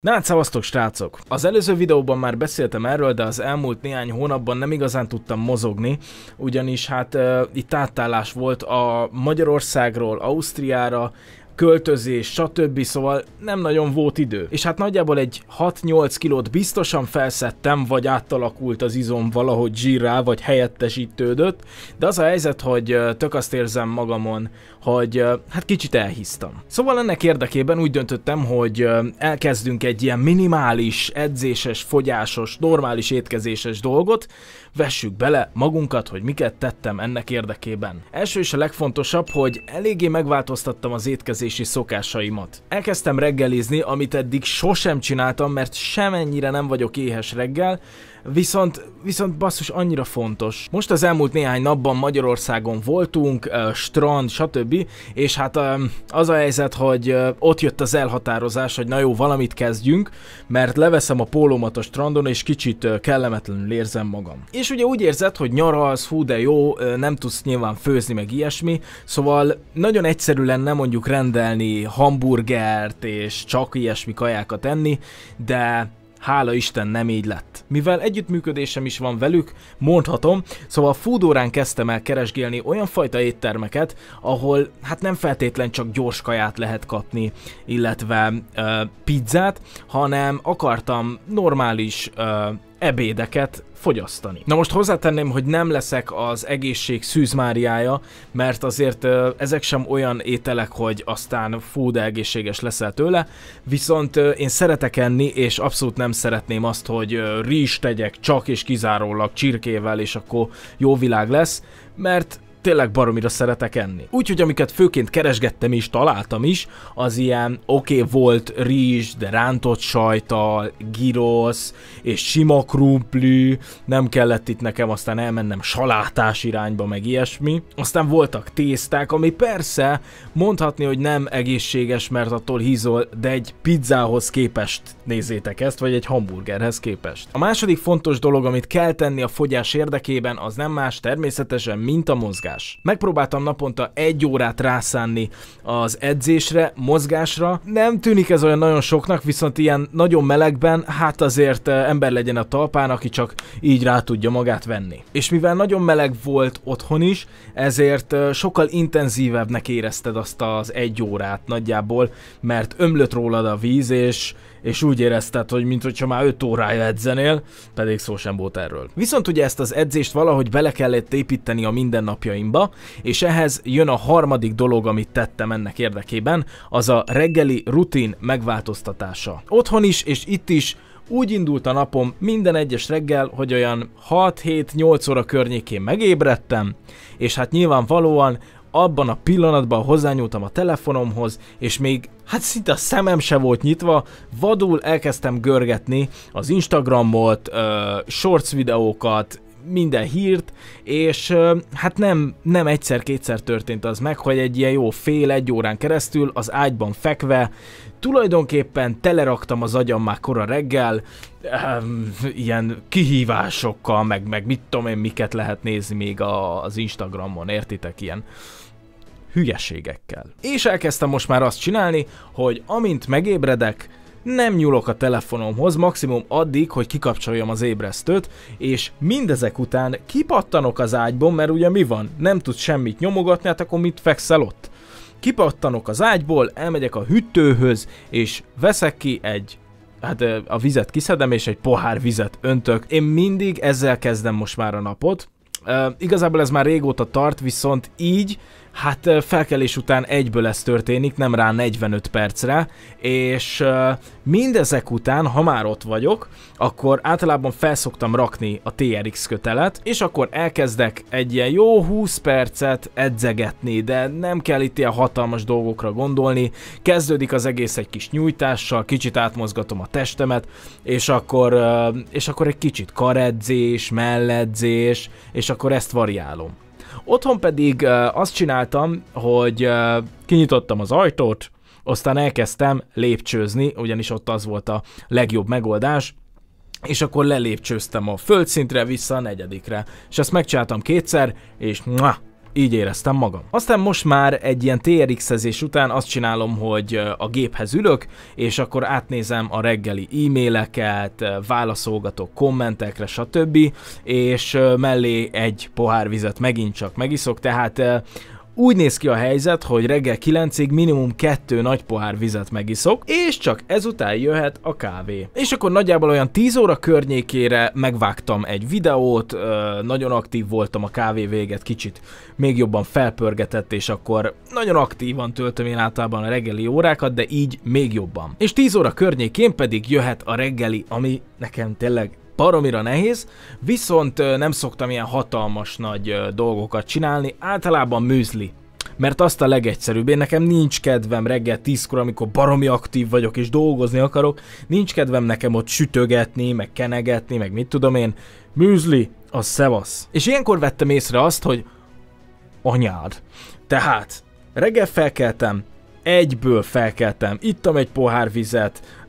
Na hát szavaztok srácok! Az előző videóban már beszéltem erről, de az elmúlt néhány hónapban nem igazán tudtam mozogni, ugyanis hát e, itt átállás volt a Magyarországról Ausztriára, költözés, stb. Szóval nem nagyon volt idő. És hát nagyjából egy 6-8 kilót biztosan felszettem, vagy átalakult az izom valahogy zsírrá, vagy helyettesítődött, de az a helyzet, hogy tök azt érzem magamon, hogy hát kicsit elhisztam. Szóval ennek érdekében úgy döntöttem, hogy elkezdünk egy ilyen minimális, edzéses, fogyásos, normális étkezéses dolgot, vessük bele magunkat, hogy miket tettem ennek érdekében. Első és a legfontosabb, hogy eléggé megváltoztattam az étkezési szokásaimat. Elkezdtem reggelizni, amit eddig sosem csináltam, mert semennyire nem vagyok éhes reggel, Viszont, viszont basszus annyira fontos. Most az elmúlt néhány napban Magyarországon voltunk, strand, stb. És hát az a helyzet, hogy ott jött az elhatározás, hogy na jó, valamit kezdjünk, mert leveszem a pólómat a strandon, és kicsit kellemetlenül érzem magam. És ugye úgy érzed, hogy nyaralsz, fú de jó, nem tudsz nyilván főzni, meg ilyesmi, szóval nagyon egyszerű lenne mondjuk rendelni hamburgert és csak ilyesmi kajákat enni, de Hála Isten nem így lett. Mivel együttműködésem is van velük, mondhatom, szóval fúdórán kezdtem el keresgélni olyan fajta éttermeket, ahol hát nem feltétlen csak gyors kaját lehet kapni, illetve ö, pizzát, hanem akartam normális ö, ebédeket fogyasztani. Na most hozzátenném, hogy nem leszek az egészség szűzmáriája, mert azért ezek sem olyan ételek, hogy aztán fú, de egészséges leszel tőle, viszont én szeretek enni, és abszolút nem szeretném azt, hogy rizs tegyek csak és kizárólag csirkével, és akkor jó világ lesz, mert tényleg baromira szeretek enni. Úgyhogy amiket főként keresgettem és találtam is, az ilyen oké okay, volt rizs, de rántott sajtal, girosz és sima krumpli, nem kellett itt nekem aztán elmennem salátás irányba, meg ilyesmi. Aztán voltak tészták, ami persze mondhatni, hogy nem egészséges, mert attól hízol, de egy pizzához képest nézzétek ezt, vagy egy hamburgerhez képest. A második fontos dolog, amit kell tenni a fogyás érdekében, az nem más természetesen, mint a mozgás mozgás. Megpróbáltam naponta egy órát rászánni az edzésre, mozgásra. Nem tűnik ez olyan nagyon soknak, viszont ilyen nagyon melegben, hát azért eh, ember legyen a talpán, aki csak így rá tudja magát venni. És mivel nagyon meleg volt otthon is, ezért eh, sokkal intenzívebbnek érezted azt az egy órát nagyjából, mert ömlött rólad a víz, és és úgy érezted, hogy mintha már 5 órája edzenél, pedig szó sem volt erről. Viszont ugye ezt az edzést valahogy bele kellett építeni a mindennapjaimba, és ehhez jön a harmadik dolog, amit tettem ennek érdekében, az a reggeli rutin megváltoztatása. Otthon is és itt is úgy indult a napom minden egyes reggel, hogy olyan 6-7-8 óra környékén megébredtem, és hát nyilvánvalóan abban a pillanatban hozzányúltam a telefonomhoz, és még hát szinte a szemem se volt nyitva, vadul elkezdtem görgetni az Instagramot, uh, shorts videókat, minden hírt, és hát nem, nem egyszer-kétszer történt az meg, hogy egy ilyen jó fél-egy órán keresztül az ágyban fekve tulajdonképpen teleraktam az agyam már kora reggel, um, ilyen kihívásokkal, meg, meg mit tudom én, miket lehet nézni még a, az Instagramon, értitek ilyen hülyeségekkel. És elkezdtem most már azt csinálni, hogy amint megébredek, nem nyúlok a telefonomhoz, maximum addig, hogy kikapcsoljam az ébresztőt, és mindezek után kipattanok az ágyból, mert ugye mi van? Nem tudsz semmit nyomogatni, hát akkor mit fekszel ott? Kipattanok az ágyból, elmegyek a hűtőhöz, és veszek ki egy hát a vizet kiszedem, és egy pohár vizet öntök. Én mindig ezzel kezdem most már a napot. Uh, igazából ez már régóta tart, viszont így Hát felkelés után egyből ez történik, nem rá 45 percre, és mindezek után, ha már ott vagyok, akkor általában felszoktam rakni a TRX kötelet, és akkor elkezdek egy ilyen jó 20 percet edzegetni, de nem kell itt ilyen hatalmas dolgokra gondolni. Kezdődik az egész egy kis nyújtással, kicsit átmozgatom a testemet, és akkor, és akkor egy kicsit karedzés, melledzés, és akkor ezt variálom. Otthon pedig uh, azt csináltam, hogy uh, kinyitottam az ajtót, aztán elkezdtem lépcsőzni, ugyanis ott az volt a legjobb megoldás, és akkor lelépcsőztem a földszintre, vissza a negyedikre. És ezt megcsináltam kétszer, és muah, így éreztem magam. Aztán most már egy ilyen TRX-ezés után azt csinálom, hogy a géphez ülök, és akkor átnézem a reggeli e-maileket, válaszolgatok kommentekre, stb. És mellé egy pohár vizet megint csak megiszok, tehát úgy néz ki a helyzet, hogy reggel 9-ig minimum kettő nagy pohár vizet megiszok, és csak ezután jöhet a kávé. És akkor nagyjából olyan 10 óra környékére megvágtam egy videót, nagyon aktív voltam a kávé véget, kicsit még jobban felpörgetett, és akkor nagyon aktívan töltöm én általában a reggeli órákat, de így még jobban. És 10 óra környékén pedig jöhet a reggeli, ami nekem tényleg baromira nehéz, viszont nem szoktam ilyen hatalmas nagy dolgokat csinálni, általában műzli mert azt a legegyszerűbb. Én nekem nincs kedvem reggel 10-kor, amikor baromi aktív vagyok és dolgozni akarok, nincs kedvem nekem ott sütögetni, meg kenegetni, meg mit tudom én. Műzli, az szevasz. És ilyenkor vettem észre azt, hogy anyád. Tehát reggel felkeltem, egyből felkeltem, ittam egy pohár vizet,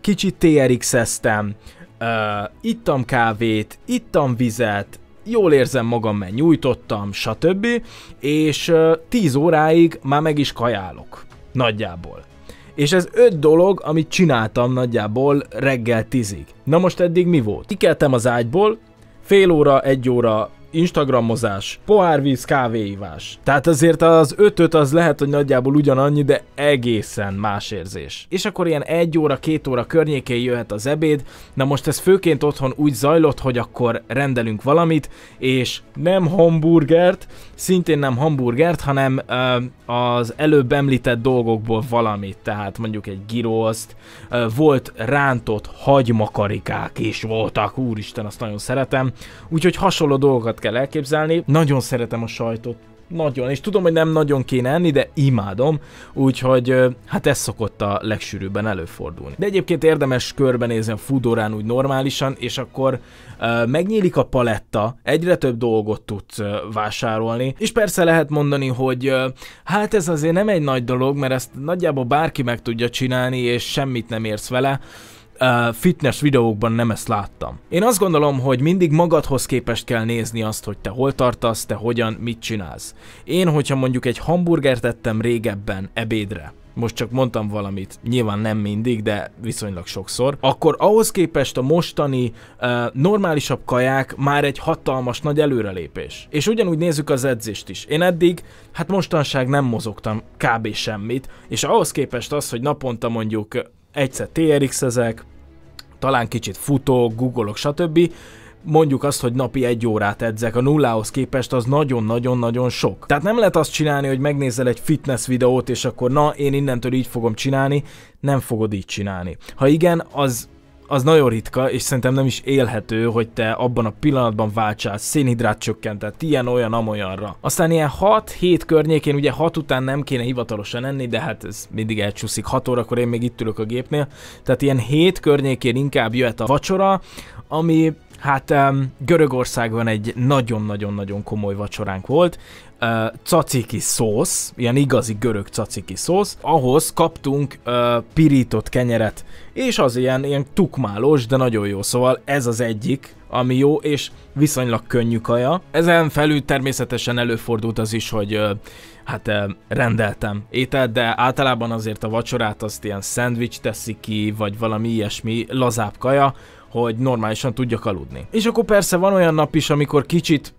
kicsit TRX-eztem, Uh, ittam kávét, ittam vizet, jól érzem magam, mert nyújtottam, stb. És uh, 10 óráig már meg is kajálok. Nagyjából. És ez öt dolog, amit csináltam nagyjából reggel tízig. Na most eddig mi volt? Kikeltem az ágyból, fél óra, egy óra Instagramozás, poárvíz, kávéivás. Tehát azért az ötöt az lehet, hogy nagyjából ugyanannyi, de egészen más érzés. És akkor ilyen egy óra, két óra környékén jöhet az ebéd, na most ez főként otthon úgy zajlott, hogy akkor rendelünk valamit, és nem hamburgert, szintén nem hamburgert, hanem ö, az előbb említett dolgokból valamit, tehát mondjuk egy gyrózt, volt rántott hagymakarikák is voltak, úristen, azt nagyon szeretem, úgyhogy hasonló dolgokat kell elképzelni. Nagyon szeretem a sajtot. Nagyon, és tudom, hogy nem nagyon kéne enni, de imádom, úgyhogy hát ez szokott a legsűrűbben előfordulni. De egyébként érdemes körbenézni a fudorán úgy normálisan, és akkor uh, megnyílik a paletta, egyre több dolgot tudsz uh, vásárolni, és persze lehet mondani, hogy uh, hát ez azért nem egy nagy dolog, mert ezt nagyjából bárki meg tudja csinálni, és semmit nem érsz vele, fitness videókban nem ezt láttam. Én azt gondolom, hogy mindig magadhoz képest kell nézni azt, hogy te hol tartasz, te hogyan, mit csinálsz. Én, hogyha mondjuk egy hamburgert ettem régebben ebédre, most csak mondtam valamit, nyilván nem mindig, de viszonylag sokszor, akkor ahhoz képest a mostani uh, normálisabb kaják már egy hatalmas nagy előrelépés. És ugyanúgy nézzük az edzést is. Én eddig, hát mostanság nem mozogtam kb. semmit, és ahhoz képest az, hogy naponta mondjuk egyszer TRX ezek, talán kicsit futok, googolok, stb. Mondjuk azt, hogy napi egy órát edzek, a nullához képest az nagyon-nagyon-nagyon sok. Tehát nem lehet azt csinálni, hogy megnézel egy fitness videót, és akkor na, én innentől így fogom csinálni, nem fogod így csinálni. Ha igen, az az nagyon ritka, és szerintem nem is élhető, hogy te abban a pillanatban váltsál szénhidrát csökkentett, ilyen, olyan, amolyanra. Aztán ilyen 6-7 környékén, ugye 6 után nem kéne hivatalosan enni, de hát ez mindig elcsúszik 6 órakor, én még itt ülök a gépnél. Tehát ilyen 7 környékén inkább jöhet a vacsora, ami Hát um, Görögországban egy nagyon-nagyon-nagyon komoly vacsoránk volt, uh, caciki szósz, ilyen igazi görög caciki szósz, ahhoz kaptunk uh, pirított kenyeret, és az ilyen, ilyen tukmálós, de nagyon jó, szóval ez az egyik, ami jó, és viszonylag könnyű kaja. Ezen felül természetesen előfordult az is, hogy uh, hát uh, rendeltem ételt, de általában azért a vacsorát azt ilyen szendvics teszi ki, vagy valami ilyesmi lazább kaja, hogy normálisan tudjak aludni. És akkor persze van olyan nap is, amikor kicsit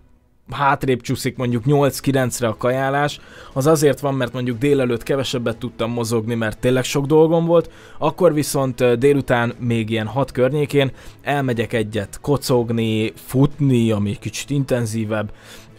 hátrébb csúszik mondjuk 8-9-re a kajálás, az azért van, mert mondjuk délelőtt kevesebbet tudtam mozogni, mert tényleg sok dolgom volt, akkor viszont délután még ilyen 6 környékén elmegyek egyet kocogni, futni, ami kicsit intenzívebb,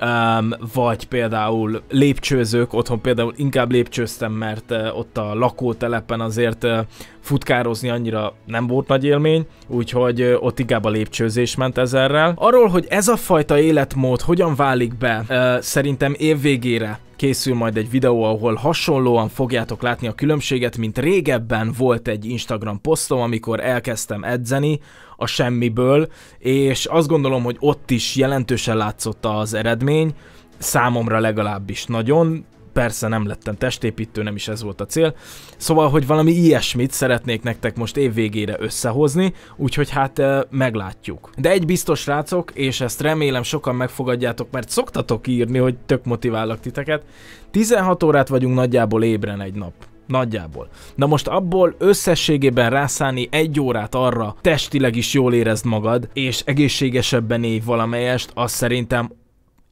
um, vagy például lépcsőzők, otthon például inkább lépcsőztem, mert uh, ott a lakótelepen azért uh, futkározni annyira nem volt nagy élmény, úgyhogy uh, ott inkább a lépcsőzés ment ezerrel. Arról, hogy ez a fajta életmód hogyan válik be, uh, szerintem évvégére készül majd egy videó, ahol hasonlóan fogjátok látni a különbséget, mint régebben volt egy Instagram posztom, amikor elkezdtem edzeni a semmiből, és azt gondolom, hogy ott is jelentősen látszott az eredmény, számomra legalábbis nagyon, persze nem lettem testépítő, nem is ez volt a cél. Szóval, hogy valami ilyesmit szeretnék nektek most évvégére összehozni, úgyhogy hát eh, meglátjuk. De egy biztos rácok, és ezt remélem sokan megfogadjátok, mert szoktatok írni, hogy tök motiválok titeket. 16 órát vagyunk nagyjából ébren egy nap. Nagyjából. Na most abból összességében rászállni egy órát arra, testileg is jól érezd magad, és egészségesebben élj valamelyest, az szerintem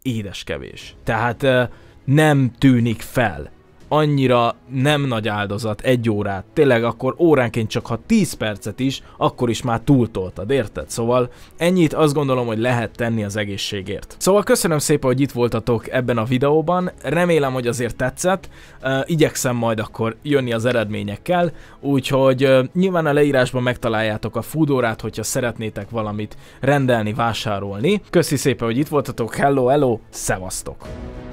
édes kevés. Tehát eh, nem tűnik fel. Annyira nem nagy áldozat egy órát. Tényleg akkor óránként csak ha 10 percet is, akkor is már túltoltad, érted? Szóval ennyit azt gondolom, hogy lehet tenni az egészségért. Szóval köszönöm szépen, hogy itt voltatok ebben a videóban. Remélem, hogy azért tetszett. Uh, igyekszem majd akkor jönni az eredményekkel, úgyhogy uh, nyilván a leírásban megtaláljátok a fúdórát, hogyha szeretnétek valamit rendelni, vásárolni. Köszi szépen, hogy itt voltatok. Hello, hello, szevasztok!